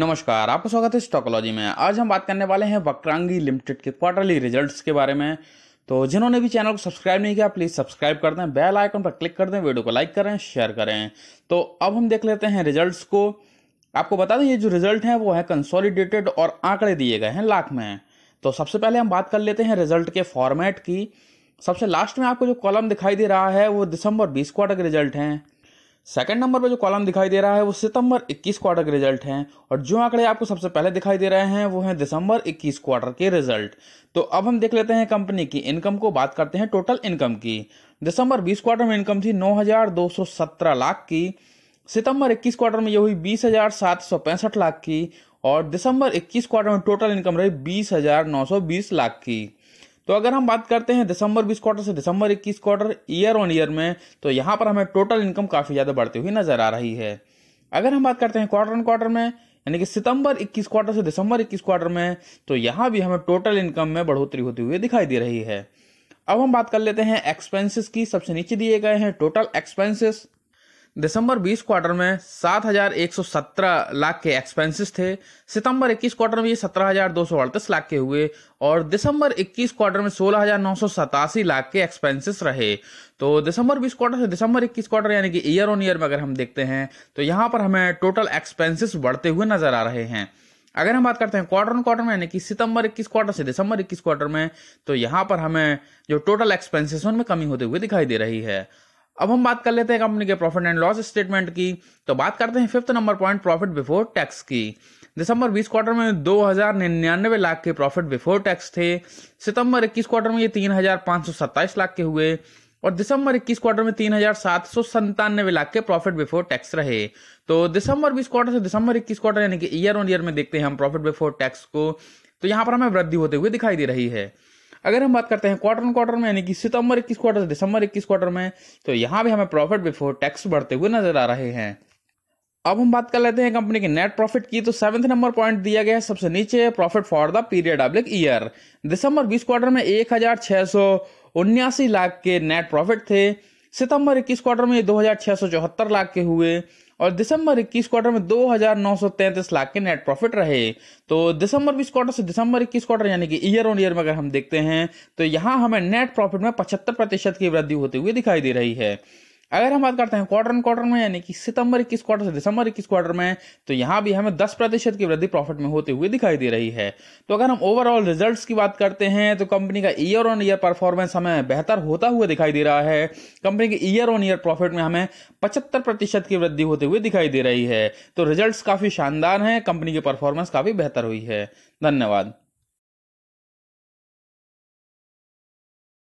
नमस्कार आपका स्वागत है स्टॉकोलॉजी में आज हम बात करने वाले हैं वक्रांगी लिमिटेड के क्वार्टरली रिजल्ट्स के बारे में तो जिन्होंने भी चैनल को सब्सक्राइब नहीं किया प्लीज़ सब्सक्राइब कर दें बेल आइकन पर क्लिक कर दें वीडियो को लाइक करें शेयर करें तो अब हम देख लेते हैं रिजल्ट्स को आपको बता दें ये जो रिजल्ट है वो है कंसोलिडेटेड और आंकड़े दिए गए हैं लाख में तो सबसे पहले हम बात कर लेते हैं रिजल्ट के फॉर्मेट की सबसे लास्ट में आपको जो कॉलम दिखाई दे रहा है वो दिसंबर बीस क्वार्टर के रिजल्ट हैं सेकंड नंबर पर जो कॉलम दिखाई दे रहा है वो सितंबर 21 क्वार्टर के रिजल्ट हैं और जो आंकड़े आपको सबसे पहले दिखाई दे रहे हैं वो हैं दिसंबर 21 क्वार्टर के रिजल्ट तो अब हम देख लेते हैं कंपनी की इनकम को बात करते हैं टोटल इनकम की दिसंबर 20 क्वार्टर में इनकम थी 9,217 लाख की सितंबर इक्कीस क्वार्टर में ये हुई बीस लाख की और दिसंबर इक्कीस क्वार्टर में टोटल इनकम रही बीस लाख की तो अगर हम बात करते हैं दिसंबर बीस क्वार्टर से दिसंबर इक्कीस क्वार्टर ईयर ऑन ईयर में तो यहाँ पर हमें टोटल इनकम काफ़ी ज़्यादा बढ़ती हुई नज़र आ रही है अगर हम बात करते हैं क्वार्टर ऑन क्वार्टर में यानी कि सितंबर 21 क्वार्टर से दिसंबर 21 क्वार्टर में तो यहाँ भी हमें टोटल इनकम में बढ़ोतरी होती हुई दिखाई दे रही है अब हम बात कर लेते हैं एक्सपेंसेस की सबसे नीचे दिए गए हैं टोटल एक्सपेंसेस दिसंबर 20 क्वार्टर में 7,117 लाख के एक्सपेंसेस थे सितंबर 21 क्वार्टर में ये सत्रह लाख के हुए और दिसंबर 21 क्वार्टर में सोलह लाख के एक्सपेंसेस रहे तो दिसंबर 20 क्वार्टर से दिसंबर 21 क्वार्टर यानी कि ईयर ऑन ईयर में अगर हम देखते हैं तो यहाँ पर हमें टोटल एक्सपेंसिस बढ़ते हुए नजर आ रहे हैं अगर हम बात करते हैं क्वार्टर ऑन क्वार्टर में यानी कि सितंबर 21 क्वार्टर से दिसंबर 21 क्वार्टर में तो यहाँ पर हमें जो टोटल एक्सपेंसेस उनमें कमी होते हुए दिखाई दे रही है अब हम बात कर लेते हैं कंपनी के प्रॉफिट एंड लॉस स्टेटमेंट की तो बात करते हैं fifth number point profit before tax की दिसंबर 20 क्वार्टर में दो हजार निन्यानवे लाख के प्रॉफिट बिफोर टैक्स थे सितंबर 21 क्वार्टर में ये तीन हजार पांच सौ सत्ताईस लाख के हुए और दिसंबर 21 क्वार्टर में तीन हजार सात सौ संतानवे लाख के प्रॉफिट बिफोर टैक्स रहे तो दिसंबर 20 क्वार्टर से दिसंबर 21 क्वार्टर यानी कि ईयर ऑन ईयर में देखते हैं हम प्रॉफिट बिफोर टैक्स को तो यहाँ पर हमें वृद्धि होते हुए दिखाई दे रही है अगर हम बात करते हैं क्वार्टर ऑन क्वार्टर में यानी कि सितंबर इक्कीस क्वार्टर से दिसंबर इक्कीस क्वार्टर में तो यहाँ भी हमें प्रॉफिट बिफोर टैक्स बढ़ते हुए नजर आ रहे हैं अब हम बात कर लेते हैं कंपनी के नेट प्रॉफिट की तो सेवंथ नंबर पॉइंट दिया गया है सबसे नीचे profit for the period of year दिसंबर बीस क्वार्टर में एक हजार छह सौ उन्यासी लाख के नेट प्रॉफिट थे सितंबर इक्कीस क्वार्टर में दो लाख के हुए और दिसंबर इक्कीस क्वार्टर में 2,933 लाख के नेट प्रॉफिट रहे तो दिसंबर बीस क्वार्टर से दिसंबर इक्कीस क्वार्टर यानी कि ईयर ऑन ईयर में अगर हम देखते हैं तो यहाँ हमें नेट प्रॉफिट में पचहत्तर प्रतिशत की वृद्धि होती हुई दिखाई दे रही है अगर हम बात करते हैं क्वार्टर क्वार्टर में यानी कि सितंबर इक्कीस क्वार्टर से दिसंबर इक्कीस क्वार्टर में तो यहाँ भी हमें दस प्रतिशत की वृद्धि प्रॉफिट में होते हुए दिखाई दे रही है तो अगर हम ओवरऑल रिजल्ट की बात करते हैं तो कंपनी का ईयर ऑन ईयर परफॉर्मेंस हमें बेहतर होता हुआ दिखाई दे रहा है कंपनी के ईयर ऑन ईयर प्रॉफिट में हमें पचहत्तर प्रतिशत की वृद्धि होते हुए दिखाई दे रही है तो रिजल्ट काफी शानदार हैं कंपनी की परफॉर्मेंस काफी बेहतर हुई है धन्यवाद